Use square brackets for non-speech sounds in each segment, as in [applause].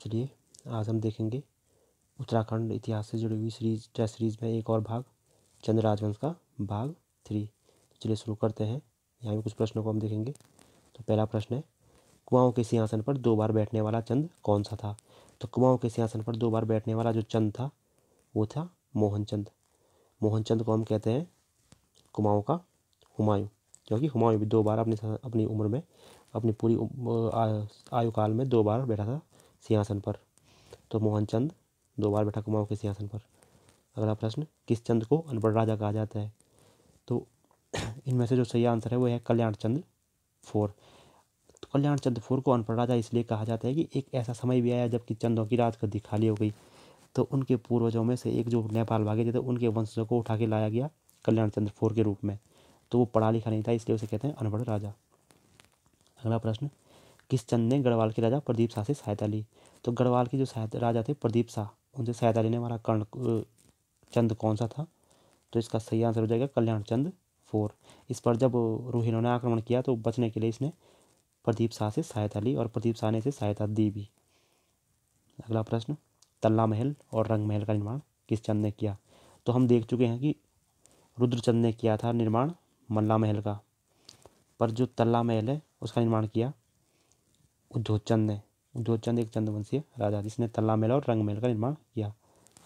चलिए आज हम देखेंगे उत्तराखंड इतिहास से जुड़ी हुई सीरीज टेस्ट सीरीज में एक और भाग चंद्र राजवंश का भाग थ्री तो चलिए शुरू करते हैं यहाँ भी कुछ प्रश्नों को हम देखेंगे तो पहला प्रश्न है कुआओं के सिंहासन पर दो बार बैठने वाला चंद कौन सा था तो कुआओं के सिंहासन पर दो बार बैठने वाला जो चंद था वो था मोहनचंद मोहनचंद को हम कहते हैं कुमाऊँ का हुमायूं क्योंकि हुमायूं भी दो बार अपनी अपनी उम्र में अपनी पूरी आयुकाल में दो बार बैठा था सिंहासन पर तो मोहन चंद दो बार बैठा कुमाऊँ के सिंहासन पर अगला प्रश्न किस चंद को अनपढ़ राजा कहा जाता है तो [clears throat] इनमें से जो सही आंसर है वो है कल्याण चंद फोर तो कल्याण चंद फोर को अनपढ़ राजा इसलिए कहा जाता है कि एक ऐसा समय भी आया जबकि चंदों की रात गद्दी खाली हो गई तो उनके पूर्वजों में से एक जो नेपाल भागे थे तो उनके वंशजों को उठा के लाया गया कल्याण चंद्र फोर के रूप में तो वो पढ़ा लिखा नहीं था इसलिए उसे कहते हैं अनपढ़ राजा अगला प्रश्न चंद ने गढ़वाल के राजा प्रदीप शाह से सहायता ली तो गढ़वाल के जो राजा थे प्रदीप शाह उनसे सहायता लेने वाला कर्ण चंद कौन सा था तो इसका सही आंसर हो जाएगा कल्याण चंद फोर इस पर जब रोहिणों ने आक्रमण किया तो बचने के लिए इसने प्रदीप शाह से सहायता ली और प्रदीप शाह ने इसे सहायता दी भी अगला प्रश्न तल्ला महल और रंग महल का निर्माण किस चंद ने किया तो हम देख चुके हैं कि रुद्रचंद ने किया था निर्माण मल्ला महल का पर जो तल्ला महल है उसका निर्माण किया चंद है चंद एक चंद्रवंशीय राजा जिसने तल्ला मेला और रंग मेला का निर्माण किया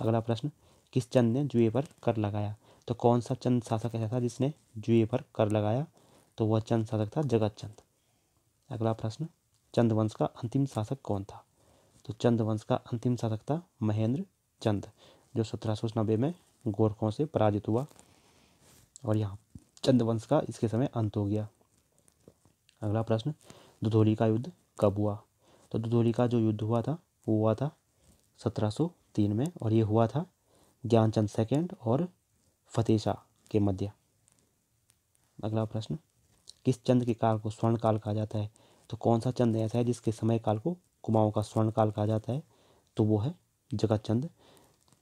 अगला प्रश्न किस चंद ने जुए पर कर लगाया तो कौन सा चंद शासक ऐसा था जिसने जुए पर कर लगाया तो वह चंद शासक था जगत चंद अगला प्रश्न चंद्रवंश का अंतिम शासक कौन था तो चंद्रवंश का अंतिम शासक था महेंद्र चंद जो सत्रह सौ नब्बे में गोरखों से पराजित हुआ और यहाँ चंद्रवंश का इसके समय अंत हो गया अगला प्रश्न दुधोली का युद्ध कब हुआ तो दुधोली का जो युद्ध हुआ था वो हुआ था 1703 में और ये हुआ था ज्ञानचंद सेकेंड और फतेह शाह के मध्य अगला प्रश्न किस चंद के काल को स्वर्ण काल कहा जाता है तो कौन सा चंद ऐसा है जिसके समय काल को कुमाऊँ का स्वर्ण काल कहा जाता है तो वो है जगत चंद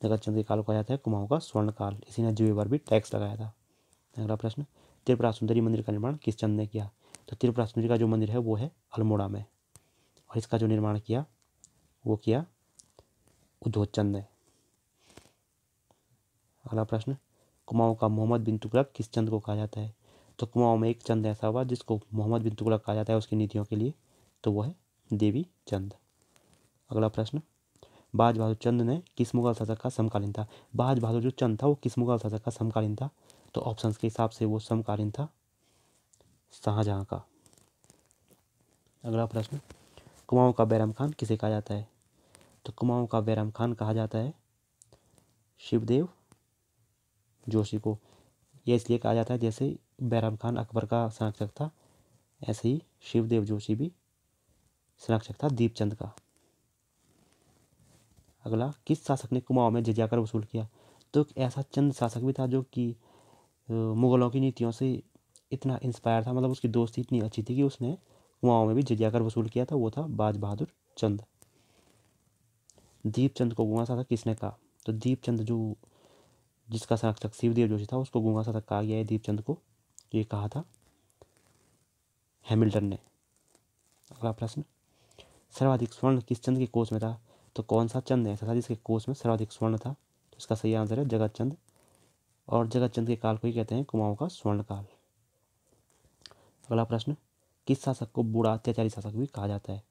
जगत चंद के काल को कहा जाता है कुमाऊँ का स्वर्ण काल इसी ने जुए पर भी टैक्स लगाया था अगला प्रश्न त्रिपुरा सुंदरी मंदिर का निर्माण किस चंद ने किया तो त्रिपुरा सुंदरी का जो मंदिर है वो है अल्मोड़ा में और इसका जो निर्माण किया वो किया उद्धव चंद ने अगला प्रश्न कुमाऊं का मोहम्मद बिन तुगलक किस चंद को कहा जाता है तो कुमाऊं में एक चंद ऐसा हुआ जिसको मोहम्मद बिन तुगलक कहा जाता है उसकी नीतियों के लिए तो वो है देवी चंद अगला प्रश्न बाज बहादुर चंद ने किस मुगल शासक का समकालीन था बाज बहादुर जो चंद था वो किस मुगल शासक का समकालीन था तो ऑप्शंस के हिसाब से वो समकालीन था शाहजहाँ का अगला प्रश्न कुमाऊँ का बैराम खान किसे कहा जाता है तो कुमाऊँ का बैराम खान कहा जाता है शिवदेव जोशी को यह इसलिए कहा जाता है जैसे बैराम खान अकबर का संरक्षक था ऐसे ही शिवदेव जोशी भी संरक्षक था दीपचंद का अगला किस शासक ने कुमाऊँ में जजाकर वसूल किया तो एक ऐसा चंद शासक भी था जो कि मुग़लों की नीतियों से इतना इंस्पायर था मतलब उसकी दोस्ती इतनी अच्छी थी कि उसने कुआओं में भी जिजिया कर वसूल किया था वो था बाज बहादुर चंद दीपचंद को गुआसा था किसने कहा तो दीपचंद जो जिसका संरक्षक शिवदेव जोशी था उसको गुआसा था कहा गया है दीपचंद को ये कहा था हैमिल्टन ने अगला प्रश्न सर्वाधिक स्वर्ण किस चंद के कोष में था तो कौन सा चंद ऐसा था जिसके कोष में सर्वाधिक स्वर्ण था तो इसका सही आंसर है जगत चंद और जगत चंद के काल को ही कहते हैं कुमाऊं का स्वर्ण काल अगला प्रश्न किस शासक को बुरा अत्याचारी शासक भी कहा जाता है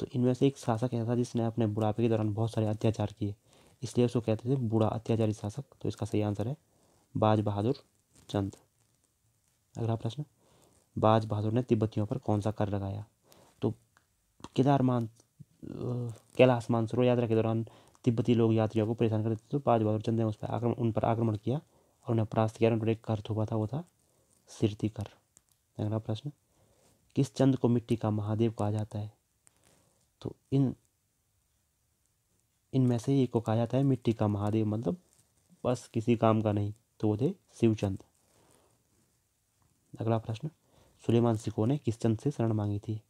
तो इनमें से एक शासक ऐसा था जिसने अपने बुढ़ापे के दौरान बहुत सारे अत्याचार किए इसलिए उसको कहते थे बुरा अत्याचारी शासक तो इसका सही आंसर है बाज बहादुर चंद अगला प्रश्न बाज बहादुर ने तिब्बतियों पर कौन सा कर लगाया तो केदार मान कैलाश मानसरो यात्रा के दौरान तिब्बती लोग यात्रियों को परेशान करते थे तो बाज बहादुर चंद ने उस पर आक्रमण उन पर आक्रमण किया और उन्हें परास्त किया उन पर एक कर थोपा था वो था सिरती कर अगला प्रश्न किस चंद को मिट्टी का महादेव कहा जाता है तो इन इनमें से एक को कहा जाता है मिट्टी का महादेव मतलब बस किसी काम का नहीं तो वो थे शिवचंद अगला प्रश्न सुलेमान सिको ने किस चंद से शरण मांगी थी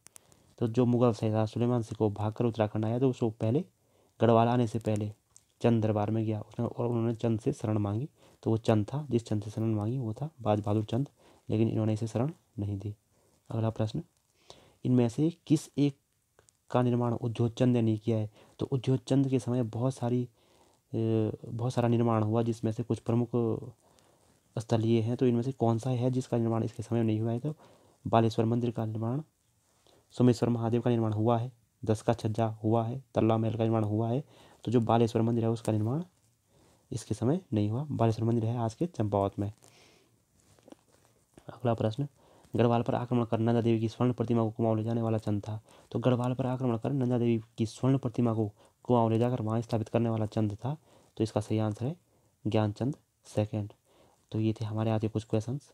तो जो मुगल था सुलेमान सिको भागकर उत्तराखंड आया तो उसको पहले गढ़वाल आने से पहले चंद दरबार में गया उसने और उन्होंने चंद से शरण मांगी तो वो चंद था जिस चंद से शरण मांगी वो था बाज बहादुर चंद लेकिन इन्होंने इसे शरण नहीं दी अगला प्रश्न इनमें से किस एक का निर्माण उद्योग चंद ने किया है तो उद्योग चंद के समय बहुत सारी बहुत सारा निर्माण हुआ जिसमें से कुछ प्रमुख स्थल ये हैं तो इनमें से कौन सा है जिसका निर्माण इसके समय नहीं हुआ है तो बालेश्वर मंदिर का निर्माण सोमेश्वर महादेव का निर्माण हुआ है दस का छज्जा हुआ है तल्ला महल का निर्माण हुआ है तो जो बालेश्वर मंदिर है उसका निर्माण इसके समय नहीं हुआ बालेश्वर मंदिर है आज के चंपावत में अगला प्रश्न गढ़वाल पर आक्रमण कर नंदा देवी की स्वर्ण प्रतिमा को कुमाऊं ले जाने वाला चंद था तो गढ़वाल पर आक्रमण कर नंदा देवी की स्वर्ण प्रतिमा को कुमाऊं ले जाकर वहाँ स्थापित करने वाला चंद था तो इसका सही आंसर है ज्ञानचंद सेकेंड तो ये थे हमारे आज के कुछ क्वेश्चंस